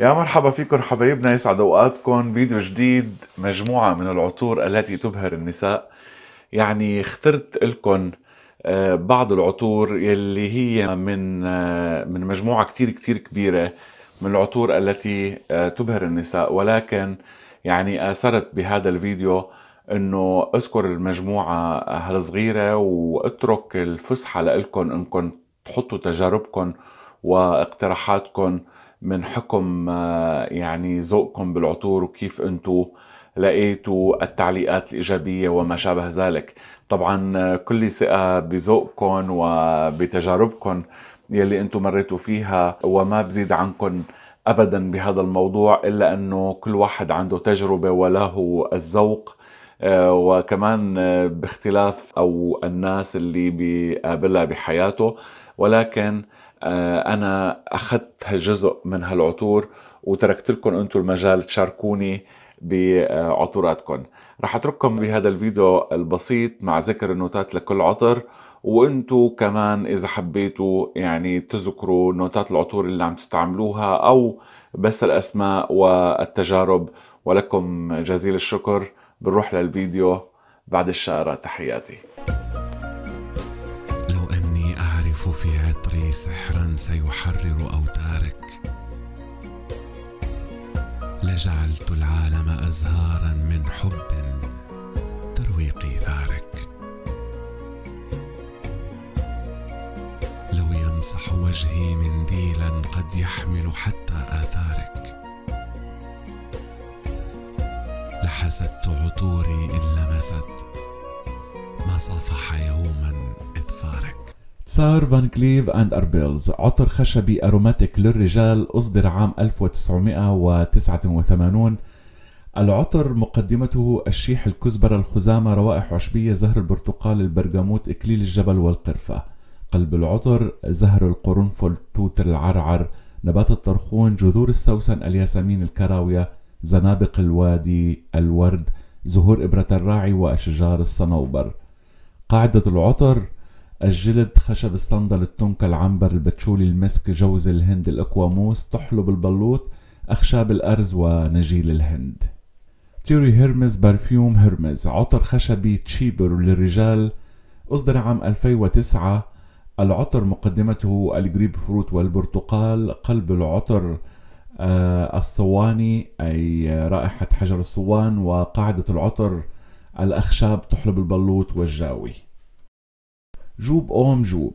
يا مرحبا فيكم حبايبنا يسعد اوقاتكم فيديو جديد مجموعة من العطور التي تبهر النساء يعني اخترت لكم آه، بعض العطور يلي هي من آه، من مجموعة كتير كتير كبيرة من العطور التي آه، تبهر النساء ولكن يعني اثرت بهذا الفيديو انه اذكر المجموعة هالصغيرة واترك الفسحة لكم انكم تحطوا تجاربكم واقتراحاتكم من حكم آه، يعني ذوقكم بالعطور وكيف انتم لقيتوا التعليقات الإيجابية وما شابه ذلك طبعا آه، كل ثقة بذوقكم وبتجاربكم يلي انتم مريتوا فيها وما بزيد عنكم ابدا بهذا الموضوع الا انه كل واحد عنده تجربه وله الذوق آه، وكمان باختلاف او الناس اللي بيقابلها بحياته ولكن آه، انا اخذت جزء من هالعطور وتركت لكم انتم المجال تشاركوني بعطوراتكم رح اترككم بهذا الفيديو البسيط مع ذكر النوتات لكل عطر وانتم كمان اذا حبيتوا يعني تذكروا نوتات العطور اللي عم تستعملوها او بس الاسماء والتجارب ولكم جزيل الشكر بنروح للفيديو بعد الشارة تحياتي في عطري سحرا سيحرر أوتارك لجعلت العالم أزهارا من حب تروي قيثارك لو يمسح وجهي منديلا قد يحمل حتى آثارك لحست عطوري إن لمست ما صافح يوما إذ فارك سار فان كليف اند اربيلز عطر خشبي اروماتيك للرجال اصدر عام 1989 العطر مقدمته الشيح الكزبرة الخزامة روائح عشبية زهر البرتقال البرغموت إكليل الجبل والقرفة قلب العطر زهر القرنفل توت العرعر نبات الطرخون جذور السوسن الياسمين الكراوية زنابق الوادي الورد زهور إبرة الراعي وأشجار الصنوبر قاعدة العطر الجلد خشب الصندل التونكا العنبر البتشولي المسك جوز الهند الاكواموس تحلب البلوط أخشاب الأرز ونجيل الهند تيوري هيرمز برفيوم هيرمز عطر خشبي تشيبر للرجال أصدر عام 2009 العطر مقدمته الجريب فروت والبرتقال قلب العطر آه، الصواني أي رائحة حجر الصوان وقاعدة العطر الأخشاب تحلب البلوط والجاوي جوب أوم جوب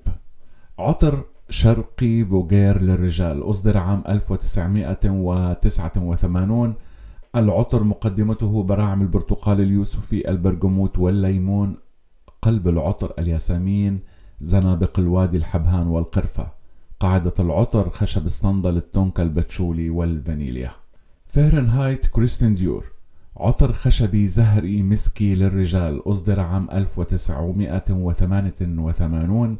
عطر شرقي فوغير للرجال أصدر عام 1989 العطر مقدمته براعم البرتقال اليوسفي البرغموت والليمون قلب العطر الياسمين زنابق الوادي الحبهان والقرفة قاعدة العطر خشب الصندل التونكا البتشولي والفانيليا فهرنهايت كريستين ديور عطر خشبي زهري مسكي للرجال أصدر عام 1988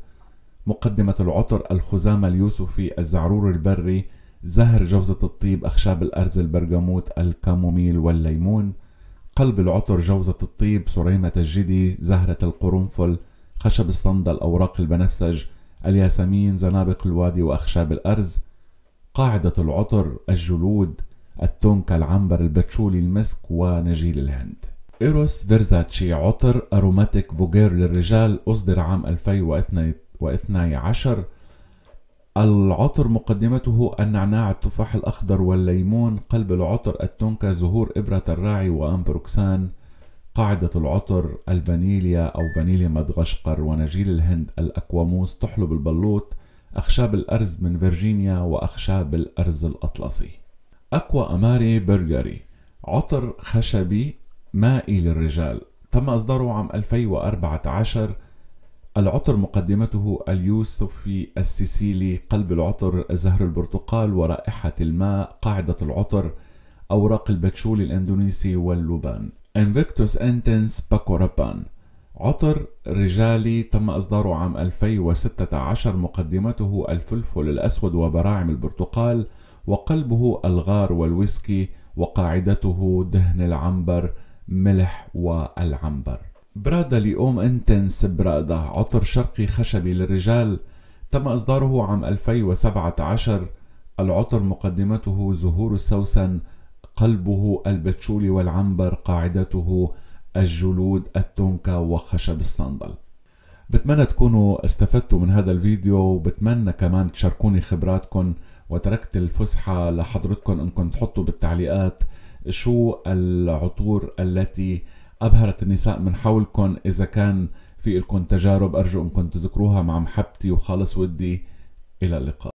مقدمة العطر الخزامة اليوسفي الزعرور البري زهر جوزة الطيب أخشاب الأرز البرجموت الكاموميل والليمون قلب العطر جوزة الطيب سريمة الجدي زهرة القرنفل خشب الصندل أوراق البنفسج الياسمين زنابق الوادي وأخشاب الأرز قاعدة العطر الجلود التونكا العنبر البتشولي المسك ونجيل الهند إيروس فيرزاتشي عطر أروماتيك فوجير للرجال أصدر عام 2012 العطر مقدمته النعناع التفاح الأخضر والليمون قلب العطر التونكا زهور إبرة الراعي وأمبروكسان قاعدة العطر الفانيليا أو فانيليا مدغشقر ونجيل الهند الأكواموس تحلب البلوط أخشاب الأرز من فيرجينيا وأخشاب الأرز الأطلسي أقوى أماري برجري عطر خشبي مائي للرجال تم إصداره عام 2014 العطر مقدمته اليوسفي السيسيلي قلب العطر زهر البرتقال ورائحة الماء قاعدة العطر أوراق البتشول الأندونيسي واللبان انفيكتوس انتنس باكورابان عطر رجالي تم إصداره عام 2016 مقدمته الفلفل الأسود وبراعم البرتقال وقلبه الغار والويسكي وقاعدته دهن العنبر ملح والعنبر برادا ليوم انتنس برادا عطر شرقي خشبي للرجال تم إصداره عام 2017 العطر مقدمته زهور السوسن قلبه البتشولي والعنبر قاعدته الجلود التونكا وخشب الصندل بتمنى تكونوا استفدتوا من هذا الفيديو وبتمنى كمان تشاركوني خبراتكم وتركت الفسحة لحضرتكم انكم تحطوا بالتعليقات شو العطور التي ابهرت النساء من حولكم اذا كان في لكم تجارب ارجو انكم تذكروها مع محبتي وخالص ودي الى اللقاء